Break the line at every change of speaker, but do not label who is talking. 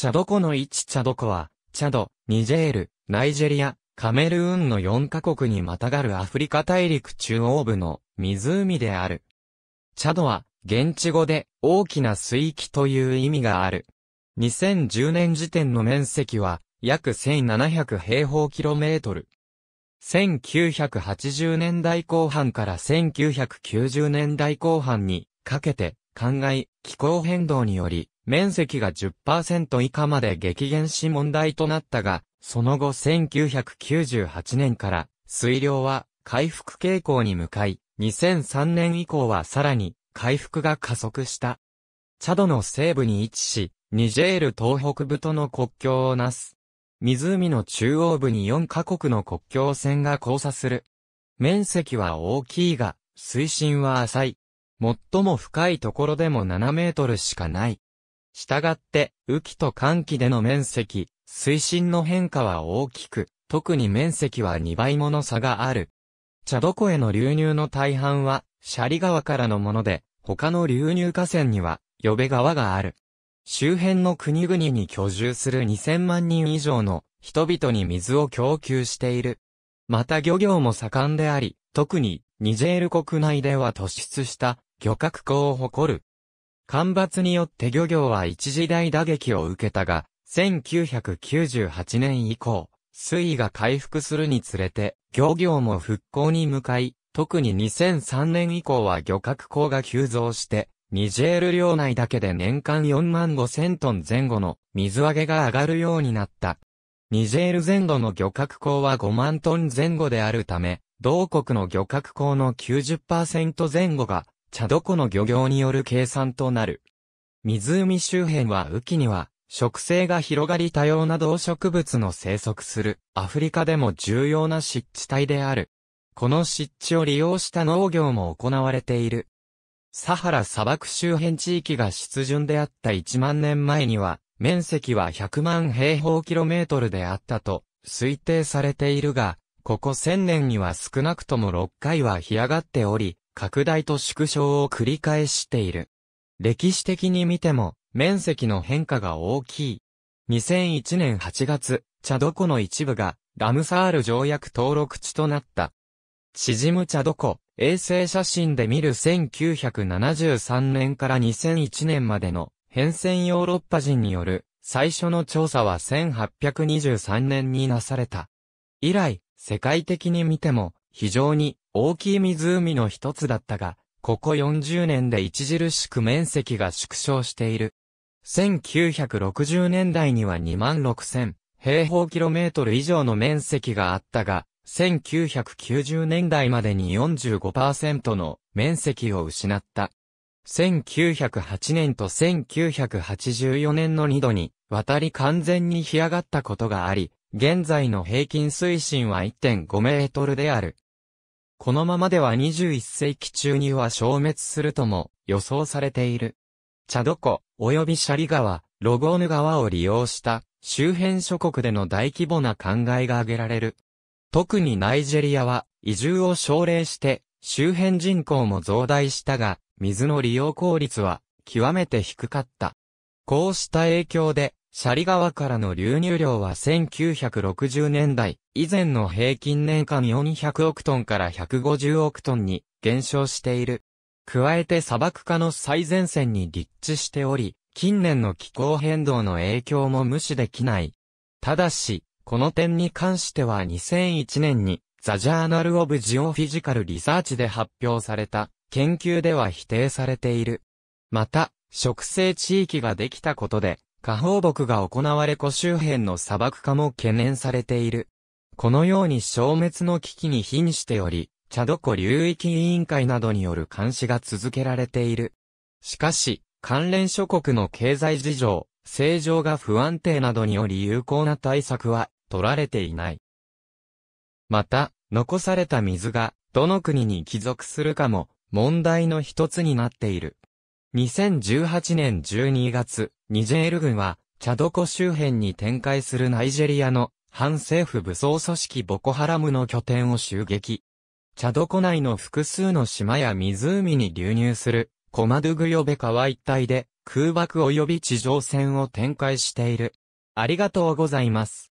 チャド湖の位置チャド湖は、チャド、ニジェール、ナイジェリア、カメルーンの4カ国にまたがるアフリカ大陸中央部の湖である。チャドは、現地語で大きな水域という意味がある。2010年時点の面積は約1700平方キロメートル。1980年代後半から1990年代後半にかけて、灌漑、気候変動により、面積が10%以下まで激減し問題となったが、その後1998年から水量は回復傾向に向かい、2003年以降はさらに回復が加速した。チャドの西部に位置し、ニジェール東北部との国境をなす。湖の中央部に4カ国の国境線が交差する。面積は大きいが、水深は浅い。最も深いところでも7メートルしかない。したがって、雨季と寒季での面積、水深の変化は大きく、特に面積は2倍もの差がある。茶床への流入の大半は、斜里川からのもので、他の流入河川には、予備川がある。周辺の国々に居住する2000万人以上の人々に水を供給している。また漁業も盛んであり、特にニジェール国内では突出した漁獲港を誇る。干ばつによって漁業は一時代打撃を受けたが、1998年以降、水位が回復するにつれて、漁業も復興に向かい、特に2003年以降は漁獲港が急増して、ニジェール領内だけで年間4万5千トン前後の水揚げが上がるようになった。ニジェール全土の漁獲港は5万トン前後であるため、同国の漁獲港の90%前後が茶床の漁業による計算となる。湖周辺は雨季には、植生が広がり多様な動植物の生息するアフリカでも重要な湿地帯である。この湿地を利用した農業も行われている。サハラ砂漠周辺地域が湿潤であった1万年前には、面積は100万平方キロメートルであったと推定されているが、ここ1000年には少なくとも6回は干上がっており、拡大と縮小を繰り返している。歴史的に見ても、面積の変化が大きい。2001年8月、チャド湖の一部が、ラムサール条約登録地となった。縮むチャド湖、衛星写真で見る1973年から2001年までの、変遷ヨーロッパ人による、最初の調査は1823年になされた。以来、世界的に見ても、非常に大きい湖の一つだったが、ここ40年で著しく面積が縮小している。1960年代には2万6000平方キロメートル以上の面積があったが、1990年代までに45%の面積を失った。1908年と1984年の2度に渡り完全に干上がったことがあり、現在の平均水深は1.5メートルである。このままでは21世紀中には消滅するとも予想されている。チャド湖、及びシャリ川、ロゴーヌ川を利用した周辺諸国での大規模な考えが挙げられる。特にナイジェリアは移住を奨励して周辺人口も増大したが、水の利用効率は極めて低かった。こうした影響でシャリ川からの流入量は1960年代以前の平均年間400億トンから150億トンに減少している。加えて砂漠化の最前線に立地しており、近年の気候変動の影響も無視できない。ただし、この点に関しては2001年にザ・ジャーナル・オブ・ジオフィジカル・リサーチで発表された研究では否定されている。また、植生地域ができたことで、下放牧が行われ湖周辺の砂漠化も懸念されている。このように消滅の危機に瀕しており、チャド湖流域委員会などによる監視が続けられている。しかし、関連諸国の経済事情、正常が不安定などにより有効な対策は取られていない。また、残された水がどの国に帰属するかも問題の一つになっている。2018年12月、ニジェール軍は、チャド湖周辺に展開するナイジェリアの反政府武装組織ボコハラムの拠点を襲撃。チャド湖内の複数の島や湖に流入するコマドゥグヨベ川一帯で空爆及び地上戦を展開している。ありがとうございます。